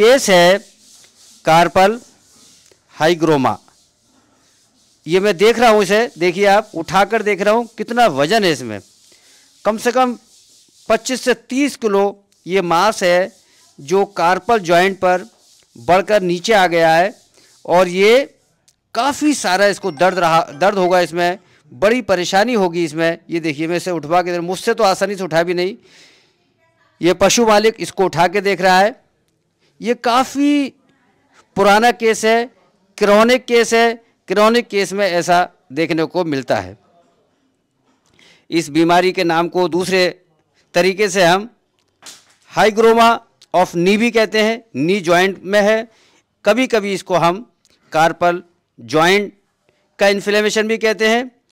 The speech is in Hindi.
केस है कार्पल हाइग्रोमा ये मैं देख रहा हूँ इसे देखिए आप उठाकर देख रहा हूँ कितना वजन है इसमें कम से कम 25 से 30 किलो ये मांस है जो कार्पल जॉइंट पर बढ़कर नीचे आ गया है और ये काफ़ी सारा इसको दर्द रहा दर्द होगा इसमें बड़ी परेशानी होगी इसमें ये देखिए मैं इसे उठवा के मुझसे तो आसानी से उठा भी नहीं ये पशु मालिक इसको उठा के देख रहा है ये काफ़ी पुराना केस है क्रॉनिक केस है क्रॉनिक केस में ऐसा देखने को मिलता है इस बीमारी के नाम को दूसरे तरीके से हम हाइग्रोमा ऑफ नी भी कहते हैं नी जॉइंट में है कभी कभी इसको हम कार्पल जॉइंट का इन्फ्लेमेशन भी कहते हैं